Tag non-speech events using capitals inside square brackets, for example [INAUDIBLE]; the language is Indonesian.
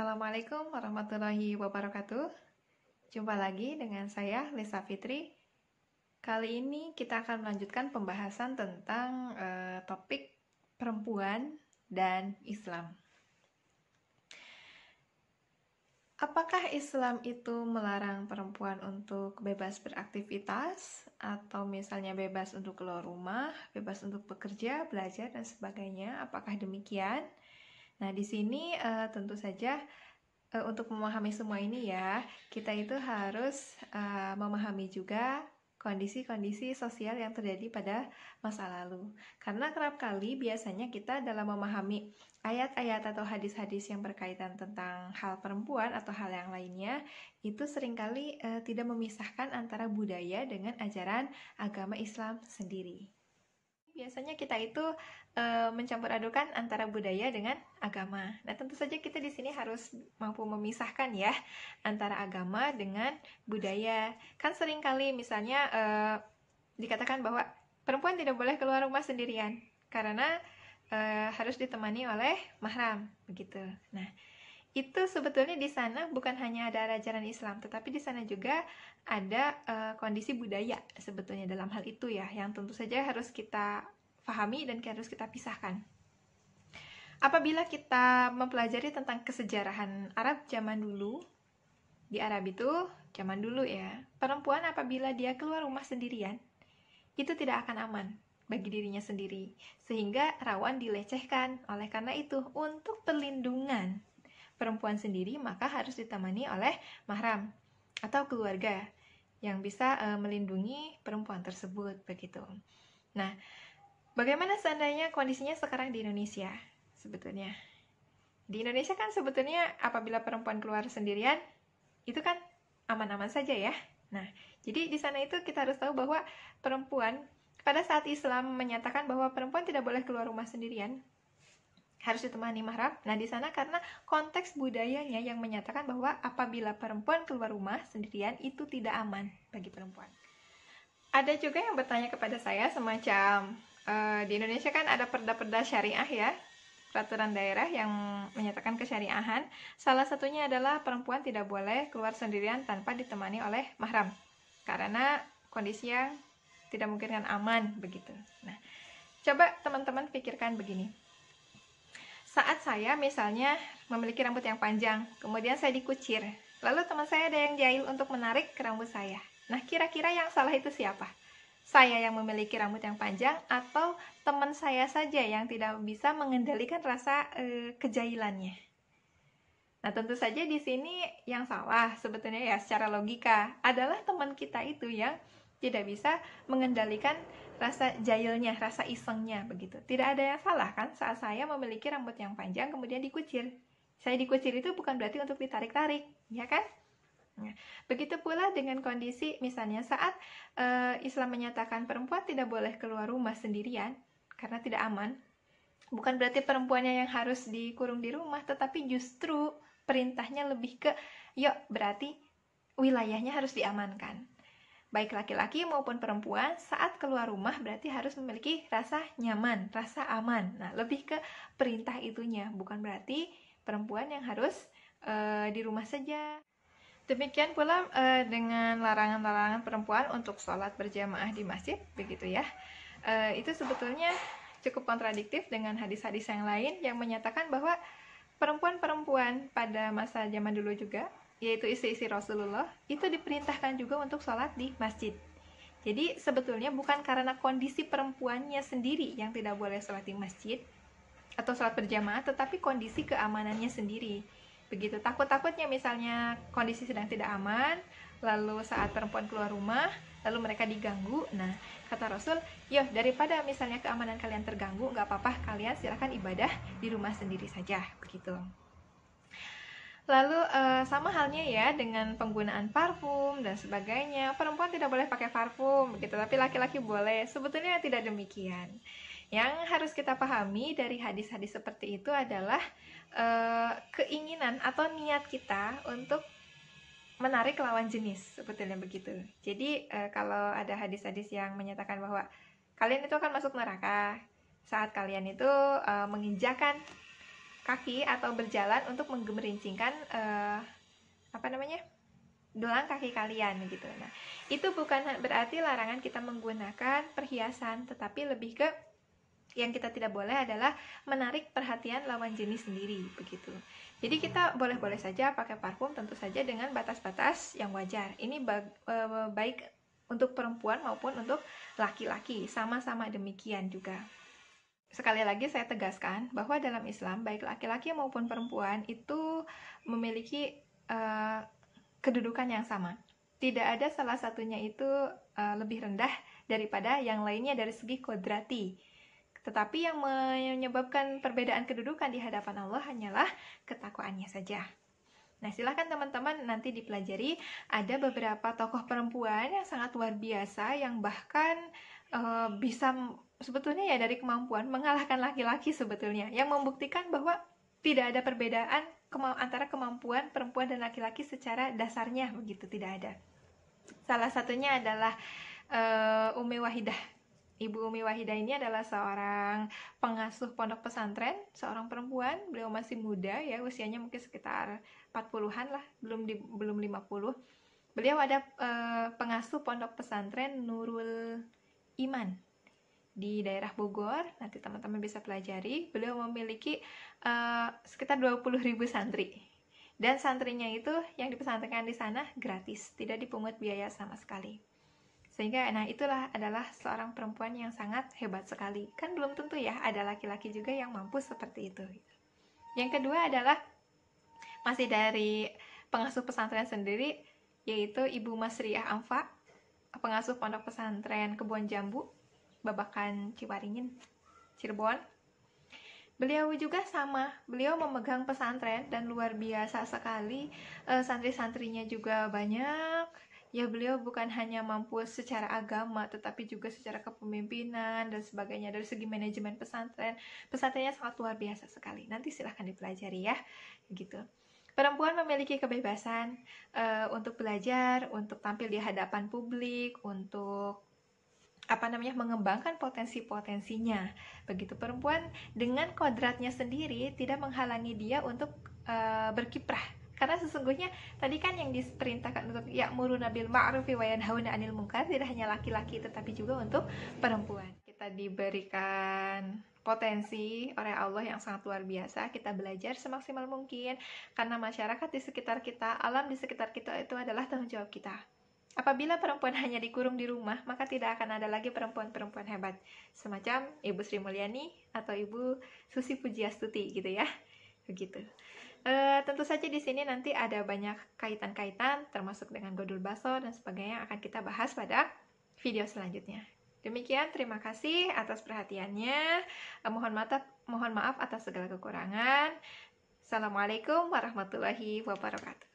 Assalamualaikum warahmatullahi wabarakatuh. Jumpa lagi dengan saya Lisa Fitri. Kali ini kita akan melanjutkan pembahasan tentang uh, topik perempuan dan Islam. Apakah Islam itu melarang perempuan untuk bebas beraktivitas atau misalnya bebas untuk keluar rumah, bebas untuk bekerja, belajar dan sebagainya? Apakah demikian? Nah, di sini uh, tentu saja uh, untuk memahami semua ini ya, kita itu harus uh, memahami juga kondisi-kondisi sosial yang terjadi pada masa lalu. Karena kerap kali biasanya kita dalam memahami ayat-ayat atau hadis-hadis yang berkaitan tentang hal perempuan atau hal yang lainnya, itu seringkali uh, tidak memisahkan antara budaya dengan ajaran agama Islam sendiri. Biasanya kita itu e, mencampur adukan antara budaya dengan agama. Nah, tentu saja kita di sini harus mampu memisahkan ya antara agama dengan budaya. Kan seringkali misalnya e, dikatakan bahwa perempuan tidak boleh keluar rumah sendirian karena e, harus ditemani oleh mahram, begitu. Nah, itu sebetulnya di sana bukan hanya ada ajaran Islam, tetapi di sana juga ada uh, kondisi budaya sebetulnya dalam hal itu ya, yang tentu saja harus kita pahami dan harus kita pisahkan. Apabila kita mempelajari tentang kesejarahan Arab zaman dulu, di Arab itu zaman dulu ya, perempuan apabila dia keluar rumah sendirian, itu tidak akan aman bagi dirinya sendiri, sehingga rawan dilecehkan. Oleh karena itu, untuk perlindungan perempuan sendiri maka harus ditemani oleh mahram atau keluarga yang bisa e, melindungi perempuan tersebut begitu. Nah, bagaimana seandainya kondisinya sekarang di Indonesia sebetulnya? Di Indonesia kan sebetulnya apabila perempuan keluar sendirian itu kan aman-aman saja ya. Nah, jadi di sana itu kita harus tahu bahwa perempuan pada saat Islam menyatakan bahwa perempuan tidak boleh keluar rumah sendirian, harus ditemani mahram. Nah, di sana karena konteks budayanya yang menyatakan bahwa apabila perempuan keluar rumah sendirian itu tidak aman bagi perempuan. Ada juga yang bertanya kepada saya semacam e, di Indonesia kan ada perda-perda syariah ya, peraturan daerah yang menyatakan kesyariahan. Salah satunya adalah perempuan tidak boleh keluar sendirian tanpa ditemani oleh mahram karena kondisi yang tidak mungkin kan aman begitu. Nah, coba teman-teman pikirkan begini saat saya misalnya memiliki rambut yang panjang, kemudian saya dikucir, lalu teman saya ada yang jahil untuk menarik ke rambut saya. Nah, kira-kira yang salah itu siapa? Saya yang memiliki rambut yang panjang atau teman saya saja yang tidak bisa mengendalikan rasa e, kejahilannya? Nah, tentu saja di sini yang salah sebetulnya ya secara logika adalah teman kita itu yang tidak bisa mengendalikan rasa jailnya, rasa isengnya begitu. Tidak ada yang salah kan saat saya memiliki rambut yang panjang kemudian dikucir. Saya dikucir itu bukan berarti untuk ditarik-tarik, ya kan? Nah, begitu pula dengan kondisi misalnya saat e, Islam menyatakan perempuan tidak boleh keluar rumah sendirian karena tidak aman. Bukan berarti perempuannya yang harus dikurung di rumah, tetapi justru perintahnya lebih ke yuk berarti wilayahnya harus diamankan baik laki-laki maupun perempuan saat keluar rumah berarti harus memiliki rasa nyaman, rasa aman. Nah, lebih ke perintah itunya, bukan berarti perempuan yang harus e, di rumah saja. Demikian pula e, dengan larangan-larangan perempuan untuk sholat berjamaah di masjid, begitu ya. E, itu sebetulnya cukup kontradiktif dengan hadis-hadis yang lain yang menyatakan bahwa perempuan-perempuan pada masa zaman dulu juga yaitu istri-istri Rasulullah, itu diperintahkan juga untuk sholat di masjid. Jadi sebetulnya bukan karena kondisi perempuannya sendiri yang tidak boleh sholat di masjid atau sholat berjamaah, tetapi kondisi keamanannya sendiri. Begitu takut-takutnya misalnya kondisi sedang tidak aman, lalu saat perempuan keluar rumah, lalu mereka diganggu. Nah, kata Rasul, yo daripada misalnya keamanan kalian terganggu, nggak apa-apa kalian silahkan ibadah di rumah sendiri saja, begitu. Lalu uh, sama halnya ya dengan penggunaan parfum dan sebagainya. Perempuan tidak boleh pakai parfum begitu, tapi laki-laki boleh. Sebetulnya tidak demikian. Yang harus kita pahami dari hadis-hadis seperti itu adalah uh, keinginan atau niat kita untuk menarik lawan jenis sebetulnya begitu. Jadi uh, kalau ada hadis-hadis yang menyatakan bahwa kalian itu akan masuk neraka saat kalian itu uh, menginjakan kaki atau berjalan untuk menggemerincingkan uh, eh, apa namanya dolang kaki kalian gitu. Nah, itu bukan berarti larangan kita menggunakan perhiasan, tetapi lebih ke yang kita tidak boleh adalah menarik perhatian lawan jenis sendiri begitu. Jadi kita boleh-boleh saja pakai parfum tentu saja dengan batas-batas yang wajar. Ini eh, baik untuk perempuan maupun untuk laki-laki, sama-sama demikian juga sekali lagi saya tegaskan bahwa dalam Islam baik laki-laki maupun perempuan itu memiliki uh, kedudukan yang sama. Tidak ada salah satunya itu uh, lebih rendah daripada yang lainnya dari segi kodrati. Tetapi yang menyebabkan perbedaan kedudukan di hadapan Allah hanyalah ketakwaannya saja. Nah, silahkan teman-teman nanti dipelajari ada beberapa tokoh perempuan yang sangat luar biasa yang bahkan e, bisa sebetulnya ya dari kemampuan mengalahkan laki-laki sebetulnya yang membuktikan bahwa tidak ada perbedaan antara kemampuan perempuan dan laki-laki secara dasarnya begitu tidak ada. Salah satunya adalah uh, Umi Wahidah. Ibu Umi Wahidah ini adalah seorang pengasuh pondok pesantren, seorang perempuan, beliau masih muda ya, usianya mungkin sekitar 40-an lah, belum di, belum 50. Beliau ada uh, pengasuh pondok pesantren Nurul Iman di daerah Bogor, nanti teman-teman bisa pelajari, beliau memiliki uh, sekitar ribu santri. Dan santrinya itu yang dipesantrenkan di sana gratis, tidak dipungut biaya sama sekali. Sehingga, nah itulah adalah seorang perempuan yang sangat hebat sekali. Kan belum tentu ya ada laki-laki juga yang mampu seperti itu. Yang kedua adalah masih dari pengasuh pesantren sendiri, yaitu Ibu Masriyah Amfa, pengasuh pondok pesantren Kebon Jambu, Babakan Ciwaringin, Cirebon. Beliau juga sama, beliau memegang pesantren dan luar biasa sekali e, santri-santrinya juga banyak. Ya beliau bukan hanya mampu secara agama tetapi juga secara kepemimpinan dan sebagainya dari segi manajemen pesantren. Pesantrennya sangat luar biasa sekali. Nanti silahkan dipelajari ya. Gitu. Perempuan memiliki kebebasan e, untuk belajar, untuk tampil di hadapan publik, untuk apa namanya mengembangkan potensi-potensinya. Begitu perempuan dengan kodratnya sendiri tidak menghalangi dia untuk e, berkiprah karena sesungguhnya tadi kan yang diperintahkan untuk ya muru nabil ma'rufi wa yanhauna 'anil munkar tidak hanya laki-laki tetapi juga untuk perempuan. Kita diberikan potensi oleh Allah yang sangat luar biasa. Kita belajar semaksimal mungkin karena masyarakat di sekitar kita, alam di sekitar kita itu adalah tanggung jawab kita. Apabila perempuan [LAUGHS] hanya dikurung di rumah, maka tidak akan ada lagi perempuan-perempuan hebat, semacam Ibu Sri Mulyani atau Ibu Susi Pujiastuti gitu ya. Begitu. E, tentu saja di sini nanti ada banyak kaitan-kaitan termasuk dengan Godul Baso dan sebagainya yang akan kita bahas pada video selanjutnya. Demikian, terima kasih atas perhatiannya. E, mohon, mata, mohon maaf atas segala kekurangan. Assalamualaikum warahmatullahi wabarakatuh.